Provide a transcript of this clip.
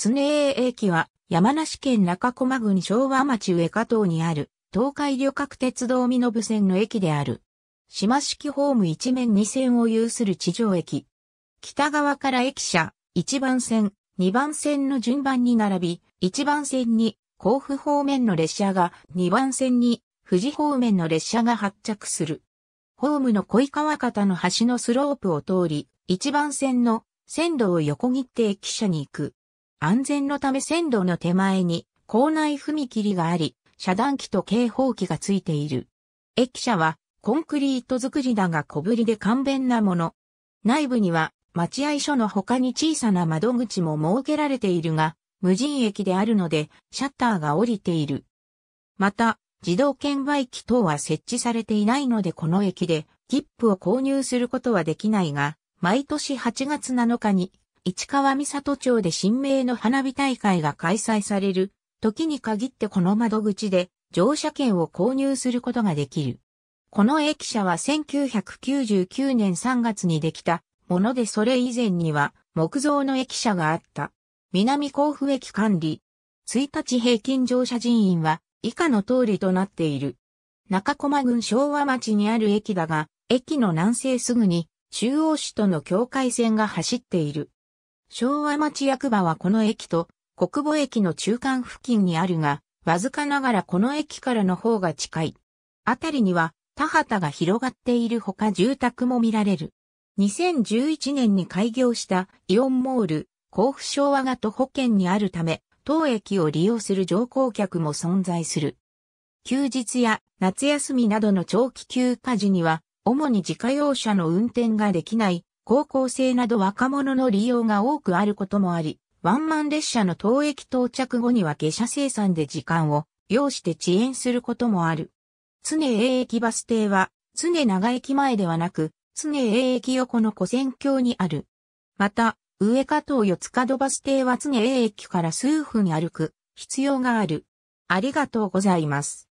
常栄駅は山梨県中駒郡昭和町上加藤にある東海旅客鉄道身延線の駅である。島式ホーム一面二線を有する地上駅。北側から駅舎、1番線、2番線の順番に並び、1番線に甲府方面の列車が、2番線に富士方面の列車が発着する。ホームの恋川方の橋のスロープを通り、1番線の線路を横切って駅舎に行く。安全のため線路の手前に校内踏切があり、遮断機と警報機がついている。駅舎はコンクリート作りだが小ぶりで簡便なもの。内部には待合所の他に小さな窓口も設けられているが、無人駅であるのでシャッターが降りている。また、自動券売機等は設置されていないのでこの駅で切符を購入することはできないが、毎年8月7日に市川三郷町で新名の花火大会が開催される時に限ってこの窓口で乗車券を購入することができる。この駅舎は1999年3月にできたものでそれ以前には木造の駅舎があった。南甲府駅管理。1日平均乗車人員は以下の通りとなっている。中駒郡昭和町にある駅だが、駅の南西すぐに中央市との境界線が走っている。昭和町役場はこの駅と国母駅の中間付近にあるが、わずかながらこの駅からの方が近い。あたりには田畑が広がっているほか住宅も見られる。2011年に開業したイオンモール、甲府昭和が徒歩圏にあるため、当駅を利用する乗降客も存在する。休日や夏休みなどの長期休暇時には、主に自家用車の運転ができない高校生など若者の利用が多くあることもあり、ワンマン列車の当駅到着後には下車生産で時間を要して遅延することもある。常営駅バス停は、常長駅前ではなく、常営駅横の古線橋にある。また、上加藤四つ角バス停は常営駅から数分歩く必要がある。ありがとうございます。